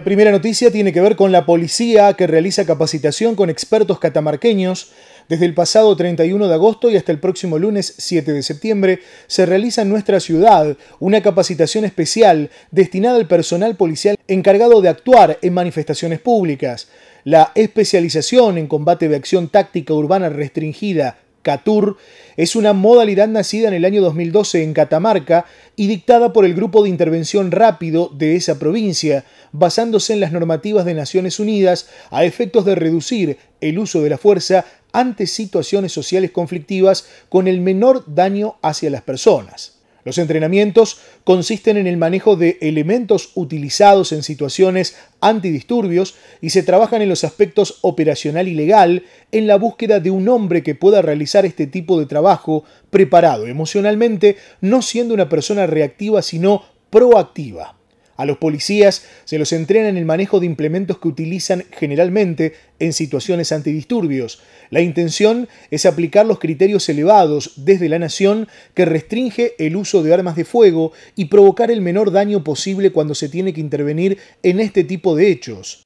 La primera noticia tiene que ver con la policía que realiza capacitación con expertos catamarqueños. Desde el pasado 31 de agosto y hasta el próximo lunes 7 de septiembre se realiza en nuestra ciudad una capacitación especial destinada al personal policial encargado de actuar en manifestaciones públicas. La especialización en combate de acción táctica urbana restringida Catur, es una modalidad nacida en el año 2012 en Catamarca y dictada por el Grupo de Intervención Rápido de esa provincia, basándose en las normativas de Naciones Unidas a efectos de reducir el uso de la fuerza ante situaciones sociales conflictivas con el menor daño hacia las personas. Los entrenamientos consisten en el manejo de elementos utilizados en situaciones antidisturbios y se trabajan en los aspectos operacional y legal en la búsqueda de un hombre que pueda realizar este tipo de trabajo preparado emocionalmente, no siendo una persona reactiva sino proactiva. A los policías se los entrena en el manejo de implementos que utilizan generalmente en situaciones antidisturbios. La intención es aplicar los criterios elevados desde la nación que restringe el uso de armas de fuego y provocar el menor daño posible cuando se tiene que intervenir en este tipo de hechos.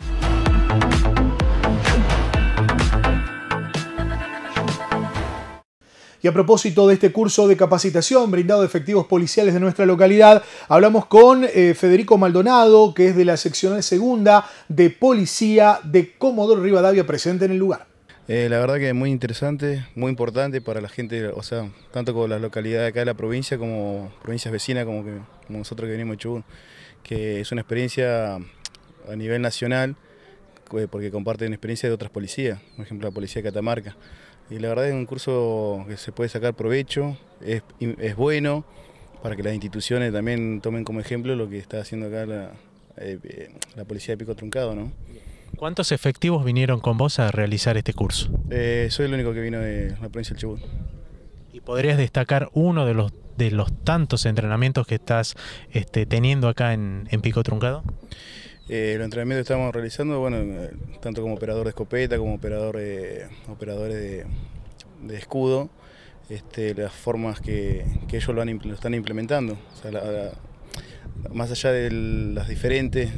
Y a propósito de este curso de capacitación brindado a efectivos policiales de nuestra localidad, hablamos con eh, Federico Maldonado, que es de la sección segunda de policía de Comodoro Rivadavia, presente en el lugar. Eh, la verdad que es muy interesante, muy importante para la gente, o sea, tanto con las localidades acá de la provincia como provincias vecinas, como, nosotros que venimos de Chubut, que es una experiencia a nivel nacional, eh, porque comparten experiencia de otras policías, por ejemplo la policía de Catamarca. Y la verdad es un curso que se puede sacar provecho, es, es bueno para que las instituciones también tomen como ejemplo lo que está haciendo acá la, eh, eh, policía de Pico Truncado, ¿no? ¿Cuántos efectivos vinieron con vos a realizar este curso? Eh, soy el único que vino de la provincia del Chubut. ¿Y podrías destacar uno de los de los tantos entrenamientos que estás este, teniendo acá en, en Pico Truncado? Eh, los entrenamientos que estamos realizando, bueno, eh, tanto como operador de escopeta, como operador, eh, operadores de, escudo, este, las formas que, ellos lo, están implementando. más allá de las diferentes,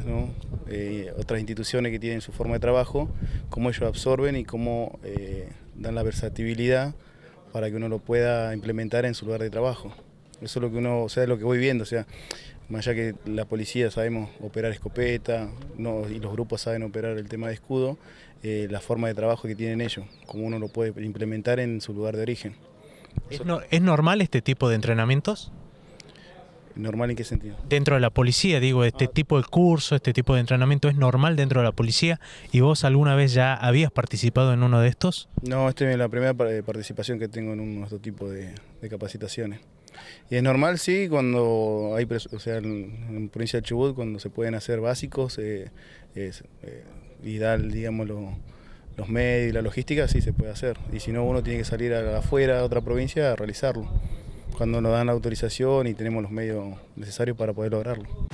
eh, otras instituciones que tienen su forma de trabajo, cómo ellos absorben y cómo dan la versatilidad para que uno lo pueda implementar en su lugar de trabajo. Eso es lo que uno, o sea, es lo que voy viendo, o sea, más allá que la policía sabemos operar escopeta y los grupos saben operar el tema de escudo, eh, la forma de trabajo que tienen ellos, como uno lo puede implementar en su lugar de origen. ¿Es, normal este tipo de entrenamientos? ¿Normal en qué sentido? Dentro de la policía, digo, este ah. tipo de curso, este tipo de entrenamiento es normal dentro de la policía. ¿Y vos alguna vez ya habías participado en uno de estos? No, esta es la primera participación que tengo en otro tipo de capacitaciones. Y es normal, sí, cuando hay, o sea, en, provincia de Chubut, cuando se pueden hacer básicos eh, eh, y dar, digamos, los medios y la logística, sí se puede hacer. Y si no, uno tiene que salir afuera, a otra provincia, a realizarlo. Cuando nos dan la autorización y tenemos los medios necesarios para poder lograrlo.